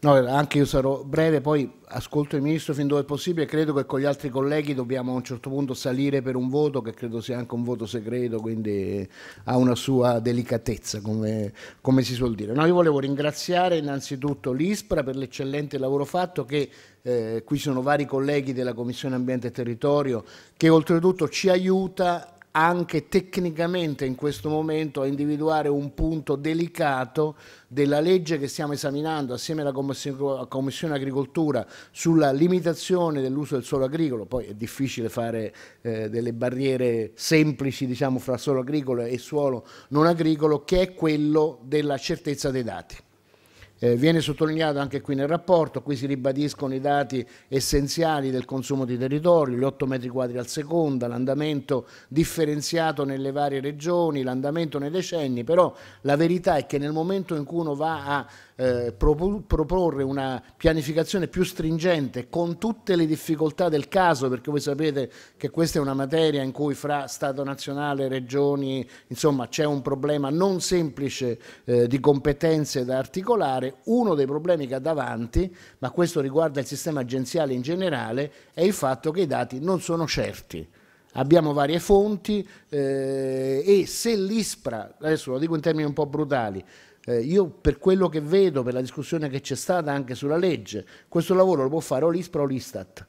No, anche io sarò breve, poi ascolto il Ministro fin dove è possibile. Credo che con gli altri colleghi dobbiamo a un certo punto salire per un voto che credo sia anche un voto segreto, quindi ha una sua delicatezza, come, come si suol dire. No, io volevo ringraziare innanzitutto l'ISPRA per l'eccellente lavoro fatto che eh, qui sono vari colleghi della Commissione Ambiente e Territorio che oltretutto ci aiuta anche tecnicamente in questo momento a individuare un punto delicato della legge che stiamo esaminando assieme alla Commissione Agricoltura sulla limitazione dell'uso del suolo agricolo, poi è difficile fare eh, delle barriere semplici diciamo, fra suolo agricolo e suolo non agricolo, che è quello della certezza dei dati. Eh, viene sottolineato anche qui nel rapporto, qui si ribadiscono i dati essenziali del consumo di territorio, gli 8 metri quadri al secondo, l'andamento differenziato nelle varie regioni, l'andamento nei decenni, però la verità è che nel momento in cui uno va a eh, proporre una pianificazione più stringente con tutte le difficoltà del caso, perché voi sapete che questa è una materia in cui fra Stato nazionale, regioni, insomma c'è un problema non semplice eh, di competenze da articolare, uno dei problemi che ha davanti, ma questo riguarda il sistema agenziale in generale, è il fatto che i dati non sono certi. Abbiamo varie fonti eh, e se l'ISPRA, adesso lo dico in termini un po' brutali, eh, io per quello che vedo, per la discussione che c'è stata anche sulla legge, questo lavoro lo può fare o l'ISPRA o l'ISTAT,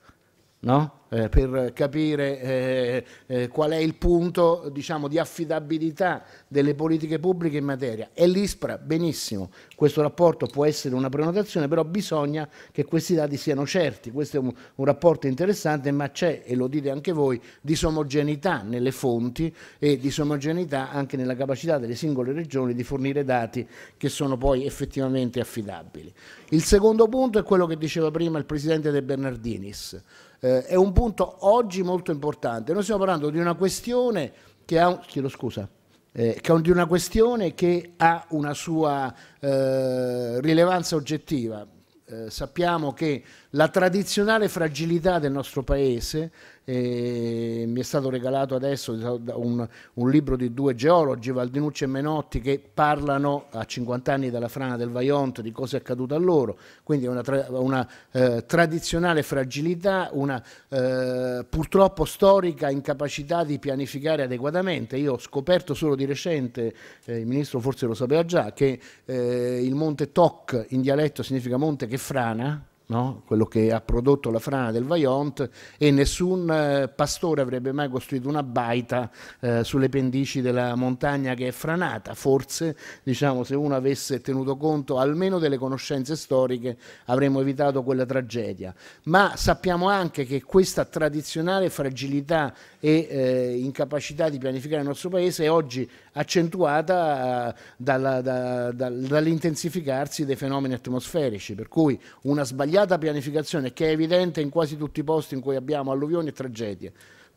no? eh, per capire eh, eh, qual è il punto diciamo, di affidabilità delle politiche pubbliche in materia. E l'ISPRA, benissimo, questo rapporto può essere una prenotazione, però bisogna che questi dati siano certi. Questo è un, un rapporto interessante, ma c'è, e lo dite anche voi, disomogeneità nelle fonti e disomogeneità anche nella capacità delle singole regioni di fornire dati che sono poi effettivamente affidabili. Il secondo punto è quello che diceva prima il Presidente De Bernardinis. Eh, è un punto punto oggi molto importante. Noi stiamo parlando di una questione che ha, chiedo scusa, eh, di una questione che ha una sua eh, rilevanza oggettiva. Eh, sappiamo che la tradizionale fragilità del nostro paese, eh, mi è stato regalato adesso un, un, libro di due geologi, Valdinucci e Menotti, che parlano a 50 anni dalla frana del Vajont di cosa è accaduto a loro, quindi una, tra, una eh, tradizionale fragilità, una eh, purtroppo storica incapacità di pianificare adeguatamente. Io ho scoperto solo di recente, eh, il Ministro forse lo sapeva già, che eh, il monte Toc in dialetto significa monte che frana, No? quello che ha prodotto la frana del Vajont e nessun eh, pastore avrebbe mai costruito una baita eh, sulle pendici della montagna che è franata. Forse, diciamo, se uno avesse tenuto conto almeno delle conoscenze storiche avremmo evitato quella tragedia. Ma sappiamo anche che questa tradizionale fragilità e eh, incapacità di pianificare il nostro paese è oggi accentuata eh, dall'intensificarsi da, dei fenomeni atmosferici, per cui una sbagliata sbagliata pianificazione che è evidente in quasi tutti i posti in cui abbiamo alluvioni e tragedie.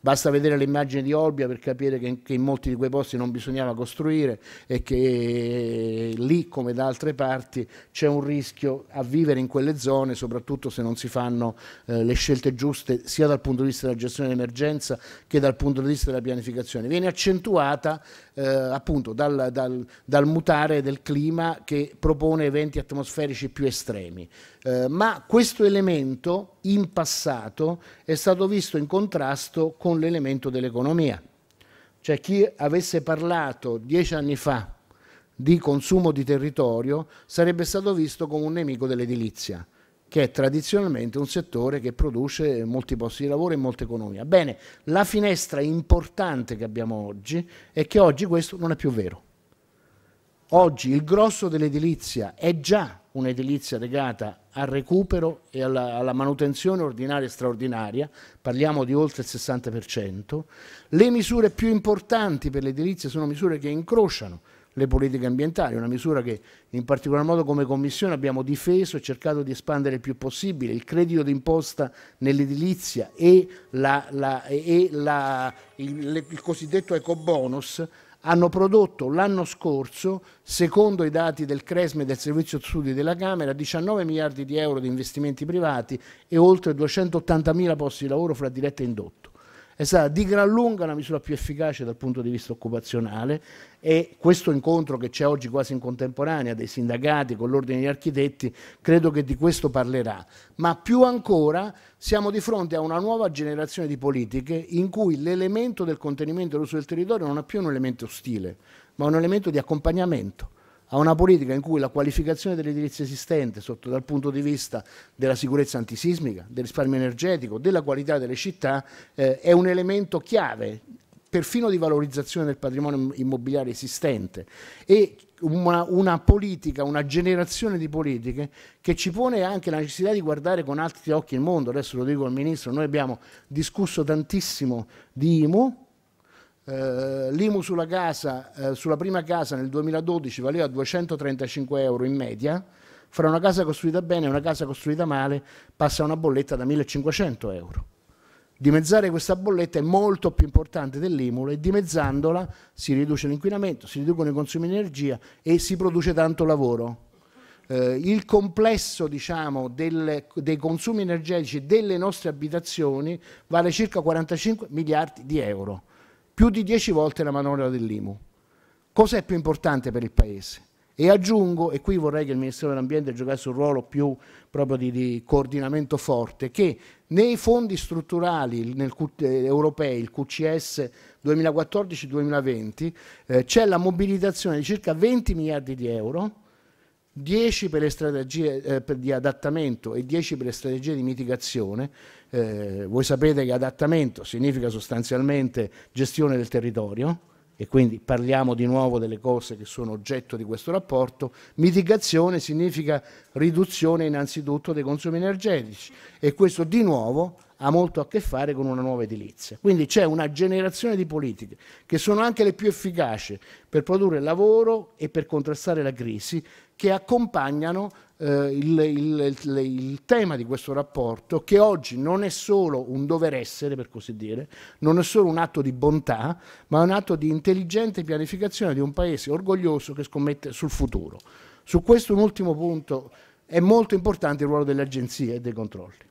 Basta vedere le immagini di Olbia per capire che, che in molti di quei posti non bisognava costruire e che eh, lì, come da altre parti, c'è un rischio a vivere in quelle zone, soprattutto se non si fanno eh, le scelte giuste sia dal punto di vista della gestione dell'emergenza che dal punto di vista della pianificazione. Viene accentuata eh, appunto dal, dal, dal, mutare del clima che propone eventi atmosferici più estremi. Eh, ma questo elemento in passato è stato visto in contrasto con con l'elemento dell'economia. Cioè chi avesse parlato dieci anni fa di consumo di territorio sarebbe stato visto come un nemico dell'edilizia, che è tradizionalmente un settore che produce molti posti di lavoro e molta economia. Bene, la finestra importante che abbiamo oggi è che oggi questo non è più vero. Oggi il grosso dell'edilizia è già un'edilizia legata al recupero e alla, alla, manutenzione ordinaria e straordinaria, parliamo di oltre il 60%. Le misure più importanti per l'edilizia sono misure che incrociano le politiche ambientali, una misura che in particolar modo come Commissione abbiamo difeso e cercato di espandere il più possibile, il credito d'imposta nell'edilizia e, la, la, e la, il, il cosiddetto ecobonus hanno prodotto l'anno scorso, secondo i dati del Cresme e del Servizio Studi della Camera, 19 miliardi di euro di investimenti privati e oltre 280 mila posti di lavoro fra diretto e indotto è stata di gran lunga la misura più efficace dal punto di vista occupazionale e questo incontro che c'è oggi quasi in contemporanea dei sindacati con l'ordine degli architetti credo che di questo parlerà, ma più ancora siamo di fronte a una nuova generazione di politiche in cui l'elemento del contenimento dell'uso del territorio non è più un elemento ostile, ma un elemento di accompagnamento a una politica in cui la qualificazione dell'edilizia esistente sotto dal punto di vista della sicurezza antisismica, del risparmio energetico, della qualità delle città eh, è un elemento chiave perfino di valorizzazione del patrimonio immobiliare esistente e una, una, politica, una generazione di politiche che ci pone anche la necessità di guardare con altri occhi il mondo. Adesso lo dico al Ministro, noi abbiamo discusso tantissimo di IMU, eh, l'IMU sulla, eh, sulla prima casa nel 2012 valeva 235 euro in media, fra una casa costruita bene e una casa costruita male passa una bolletta da 1500 euro. Dimezzare questa bolletta è molto più importante dell'IMU e dimezzandola si riduce l'inquinamento, si riducono i consumi di energia e si produce tanto lavoro. Eh, il complesso diciamo, delle, dei consumi energetici delle nostre abitazioni vale circa 45 miliardi di euro più di 10 volte la manovra dell'IMU. Cosa è più importante per il Paese? E aggiungo, e qui vorrei che il Ministero dell'Ambiente giocasse un ruolo più proprio di, di coordinamento forte, che nei fondi strutturali nel, eh, europei, il QCS 2014-2020, eh, c'è la mobilitazione di circa 20 miliardi di euro 10 per le strategie eh, di adattamento e 10 per le strategie di mitigazione. Eh, voi sapete che adattamento significa sostanzialmente gestione del territorio e quindi parliamo di nuovo delle cose che sono oggetto di questo rapporto. Mitigazione significa riduzione innanzitutto dei consumi energetici e questo di nuovo ha molto a che fare con una nuova edilizia. Quindi c'è una generazione di politiche che sono anche le più efficaci per produrre lavoro e per contrastare la crisi, che accompagnano eh, il, il, il, il, tema di questo rapporto, che oggi non è solo un dover essere, per così dire, non è solo un atto di bontà, ma è un atto di intelligente pianificazione di un paese orgoglioso che scommette sul futuro. Su questo un ultimo punto è molto importante il ruolo delle agenzie e dei controlli.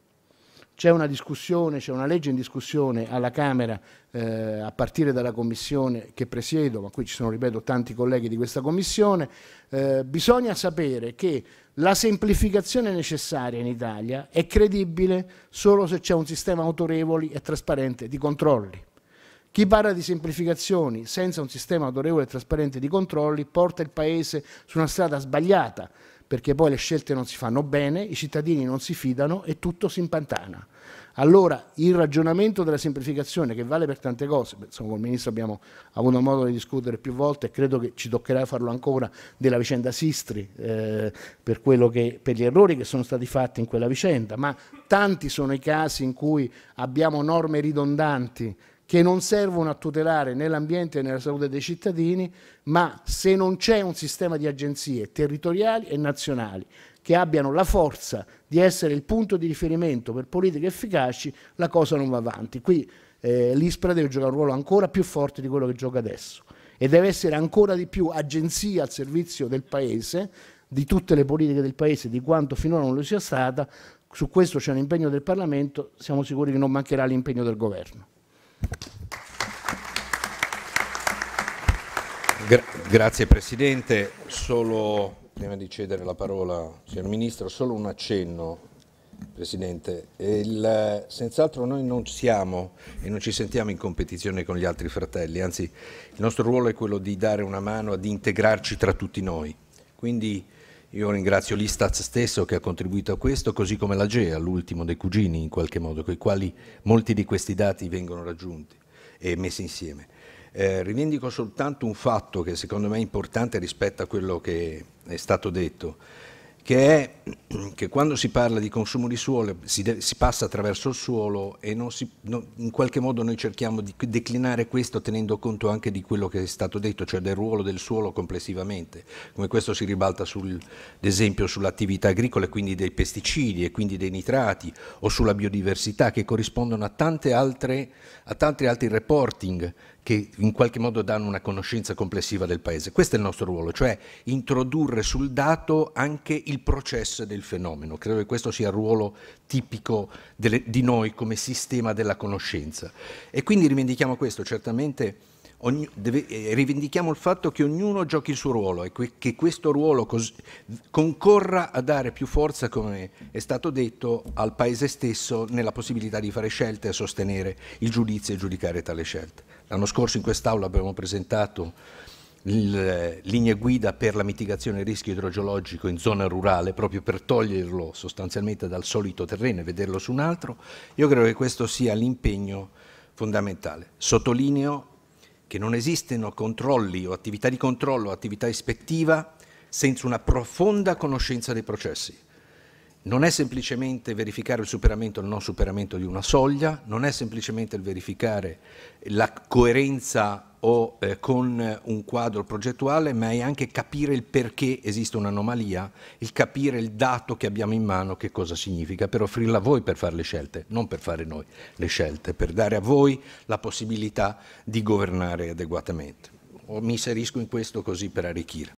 C'è una discussione, c'è una legge in discussione alla Camera eh, a partire dalla commissione che presiedo, ma qui ci sono, ripeto, tanti colleghi di questa commissione. Eh, bisogna sapere che la semplificazione necessaria in Italia è credibile solo se c'è un sistema autorevole e trasparente di controlli. Chi parla di semplificazioni senza un sistema autorevole e trasparente di controlli porta il Paese su una strada sbagliata perché poi le scelte non si fanno bene, i cittadini non si fidano e tutto si impantana. Allora il ragionamento della semplificazione che vale per tante cose, insomma con il Ministro abbiamo avuto modo di discutere più volte e credo che ci toccherà farlo ancora della vicenda Sistri eh, per, che, per, gli errori che sono stati fatti in quella vicenda, ma tanti sono i casi in cui abbiamo norme ridondanti che non servono a tutelare né l'ambiente né la salute dei cittadini, ma se non c'è un sistema di agenzie territoriali e nazionali che abbiano la forza di essere il punto di riferimento per politiche efficaci, la cosa non va avanti. Qui eh, l'ISPRA deve giocare un ruolo ancora più forte di quello che gioca adesso e deve essere ancora di più agenzia al servizio del Paese, di tutte le politiche del Paese, di quanto finora non lo sia stata. Su questo c'è un impegno del Parlamento, siamo sicuri che non mancherà l'impegno del Governo. Gra grazie Presidente, solo prima di cedere la parola signor Ministro, solo un accenno Presidente, senz'altro noi non siamo e non ci sentiamo in competizione con gli altri fratelli, anzi il nostro ruolo è quello di dare una mano, di integrarci tra tutti noi. Quindi io ringrazio l'Istat stesso che ha contribuito a questo, così come la GEA, l'ultimo dei cugini in qualche modo, con i quali molti di questi dati vengono raggiunti e messi insieme. Eh, rivendico soltanto un fatto che secondo me è importante rispetto a quello che è stato detto, che è che quando si parla di consumo di suolo si, si passa attraverso il suolo e si, no, in qualche modo noi cerchiamo di declinare questo tenendo conto anche di quello che è stato detto, cioè del ruolo del suolo complessivamente, come questo si ribalta ad esempio sull'attività agricola e quindi dei pesticidi e quindi dei nitrati o sulla biodiversità che corrispondono a, altre, a tanti altri reporting che in qualche modo danno una conoscenza complessiva del paese. Questo è il nostro ruolo, cioè introdurre sul dato anche il processo del fenomeno. Credo che questo sia il ruolo tipico delle, di noi come sistema della conoscenza. E quindi rivendichiamo questo, certamente ogni, deve, eh, rivendichiamo il fatto che ognuno giochi il suo ruolo e que, che questo ruolo cos, concorra a dare più forza, come è stato detto, al paese stesso nella possibilità di fare scelte e sostenere il giudizio e giudicare tale scelta. L'anno scorso in quest'Aula abbiamo presentato il, eh, linee guida per la mitigazione del rischio idrogeologico in zona rurale, proprio per toglierlo sostanzialmente dal solito terreno e vederlo su un altro. Io credo che questo sia l'impegno fondamentale. Sottolineo che non esistono controlli o attività di controllo o attività ispettiva senza una profonda conoscenza dei processi non è semplicemente verificare il superamento o il non superamento di una soglia, non è semplicemente il verificare la coerenza o, eh, con un quadro progettuale, ma è anche capire il perché esiste un'anomalia, il capire il dato che abbiamo in mano, che cosa significa, per offrirla a voi per fare le scelte, non per fare noi le scelte, per dare a voi la possibilità di governare adeguatamente. O mi inserisco in questo così per arricchire.